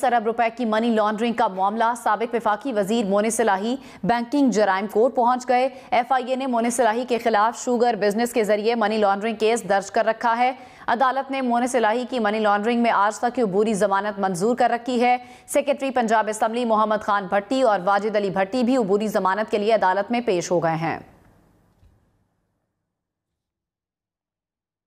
बीस अरब रुपए की मनी लॉन्ड्रिंग का मामला सबक विफाकी वजीर मोने सलाही बैंकिंग जराइम कोर्ट पहुंच गए एफ आई ए ने मोने सलाही के खिलाफ शुगर बिजनेस के जरिए मनी लॉन्ड्रिंग केस दर्ज कर रखा है अदालत ने मोने सलाही की मनी लॉन्ड्रिंग में आज तक बुरी जमानत मंजूर कर रखी है सेक्रेटरी पंजाब असम्बली मोहम्मद खान भट्टी और वाजिद अली भट्टी भी अबूरी जमानत के लिए अदालत में पेश हो गए हैं